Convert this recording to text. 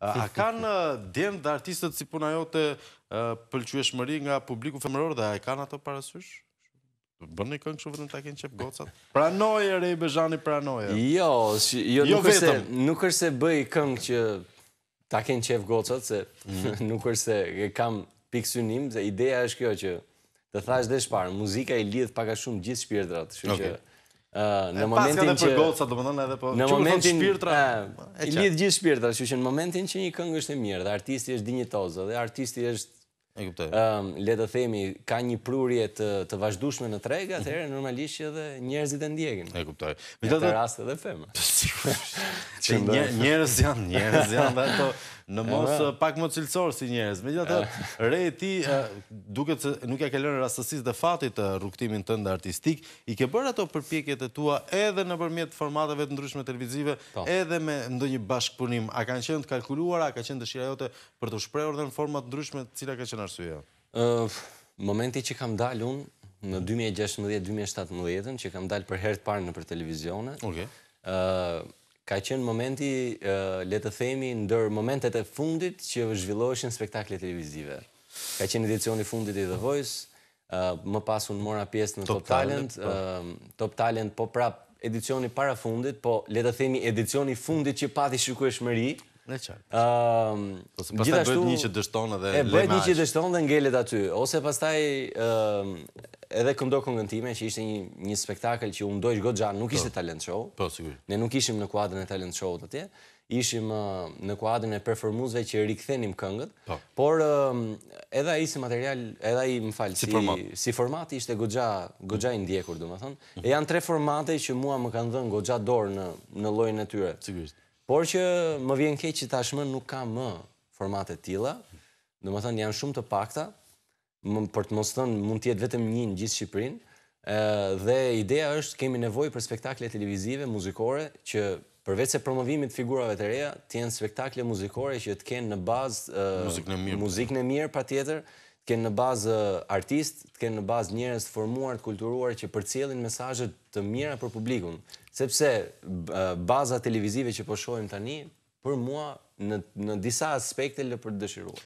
A kanë djem eh, dhe artistët si puna jote eh, pëlqueshmëri nga publiku femëror dhe a e kanë ato parasysh? Bënë një këngë shumë vëtën të kënë qepë gocat. Pranoje, rej, bëzhani pranoje. Jo, jo, jo vetëm. Nuk është se bëj këngë që të kënë qëpë gocat, se mhm. nuk është se kam piksunim, se ideja është kjo që të thash dhe shparë, muzika i lidhë paka shumë gjithë shpirtrat. Okay. Në momentin që... Po në momentin... I lidh gjithë shpirtra, që që në momentin që një këngë është e mirë, dhe artisti është dinjitozë, dhe artisti është... E këptoj. Le të themi, ka një prurje të vazhdushme në trega, atëherë normalisht që edhe njerëzit e ndjegin. E këptoj. Në të rastë dhe femë. Njerës janë, njerës janë dhe ato në mos pak më cilësorë si njerës. Me gjithë të rej ti, duke të nuk e ke lënë rastësis dhe fatit të rukëtimin të ndë artistik, i ke bërë ato përpjekjet e tua edhe në përmjet formatave të ndryshme televizive, po. edhe me ndë një bashkëpunim. A kanë qenë të kalkuluar, a ka qenë të shirajote për të shprejur dhe në format të ndryshme, cila ka qenë arsuja? Momenti që kam dalë unë në 2016-2017, që kam dalë për të parë në për televizionet, ka qenë momenti, le të themi, ndër momentet e fundit që zhvilloheshin spektakle televizive. Ka qenë edicioni fundit i The Voice, më pas unë mora pjesë në Top Talent, po. Top Talent po prap edicioni para fundit, po le të themi edicioni fundit që pati shukuesh mëri, Pastaj bëjt një që dështonë dhe lemash E bëjt një që dështonë dhe ngellet aty Ose pastaj edhe këmdo këngën time, që ishte një spektakl që u ndoj që godxan, nuk po. ishte talent show. Po, Ne nuk ishim në kuadrën e talent show të tje, ishim në kuadrën e performuzve që rikëthenim këngët, po. por edhe i si material, edhe i më falë, si format ishte godxan indjekur, du më thënë. Mhm. E janë tre formate që mua më kanë dhënë godxan dorë në lojnë e tyre. Por që më vjen keqë që tashmë nuk ka më formate tila, du më janë shumë të pakta, për të mos thënë mund tjetë vetëm një në gjithë ë dhe ideja është kemi nevoj për spektakle televizive, muzikore, që përvec e promovimit figurave të reja, tjenë spektakle muzikore që të kenë në bazë muzik në mirë po. pa të kenë në bazë artist, të kenë në bazë njerëz të formuar, të kulturuar, që përcjellin mesazhe mesajët të mira për publikun. Sepse baza televizive që po shohim tani, për mua në disa aspekte lë për të dëshiruar.